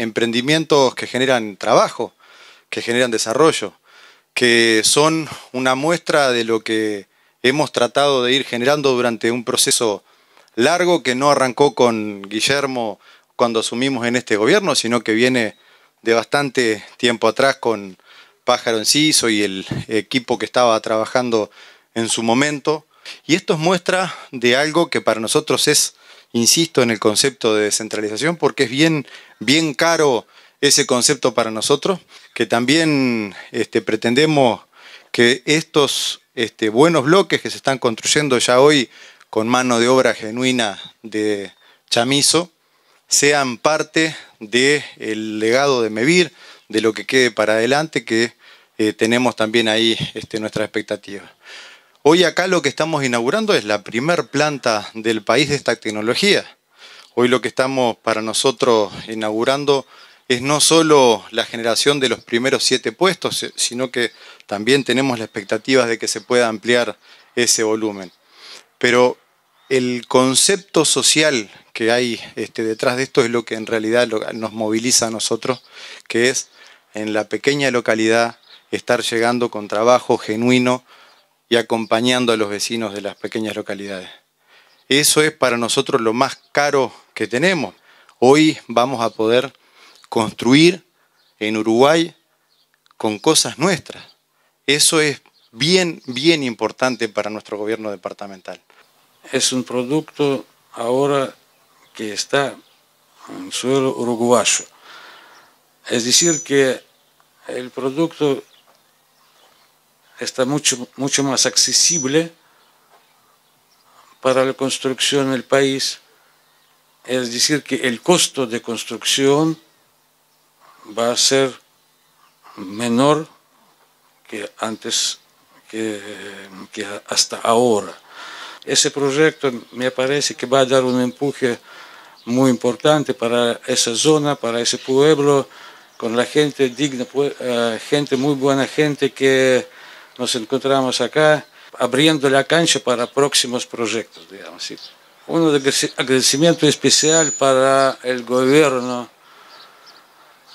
emprendimientos que generan trabajo, que generan desarrollo, que son una muestra de lo que hemos tratado de ir generando durante un proceso largo que no arrancó con Guillermo cuando asumimos en este gobierno, sino que viene de bastante tiempo atrás con Pájaro Enciso y el equipo que estaba trabajando en su momento. Y esto es muestra de algo que para nosotros es insisto en el concepto de descentralización porque es bien, bien caro ese concepto para nosotros, que también este, pretendemos que estos este, buenos bloques que se están construyendo ya hoy con mano de obra genuina de Chamizo sean parte del legado de Mevir, de lo que quede para adelante, que eh, tenemos también ahí este, nuestra expectativa. Hoy acá lo que estamos inaugurando es la primer planta del país de esta tecnología. Hoy lo que estamos para nosotros inaugurando es no solo la generación de los primeros siete puestos, eh, sino que también tenemos la expectativa de que se pueda ampliar ese volumen. Pero el concepto social que hay este, detrás de esto es lo que en realidad nos moviliza a nosotros, que es en la pequeña localidad estar llegando con trabajo genuino y acompañando a los vecinos de las pequeñas localidades. Eso es para nosotros lo más caro que tenemos. Hoy vamos a poder construir en Uruguay con cosas nuestras. Eso es bien, bien importante para nuestro gobierno departamental. Es un producto ahora que está en suelo uruguayo. Es decir, que el producto está mucho, mucho más accesible para la construcción del país. Es decir, que el costo de construcción va a ser menor que antes, que hasta ahora. Ese proyecto me parece que va a dar un empuje muy importante para esa zona, para ese pueblo, con la gente digna, pues, eh, gente muy buena, gente que nos encontramos acá abriendo la cancha para próximos proyectos, digamos. Así. Un agradecimiento especial para el gobierno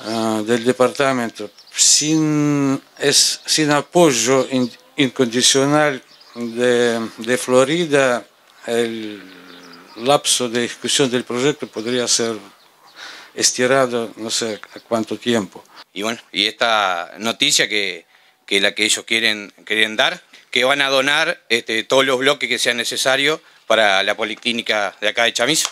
ah, del departamento. Sin, es, sin apoyo incondicional de, de Florida, el lapso de ejecución del proyecto podría ser estirado no sé a cuánto tiempo. Y bueno, y esta noticia que que es la que ellos quieren, dar, que van a donar este, todos los bloques que sean necesarios para la policlínica de acá de Chamis.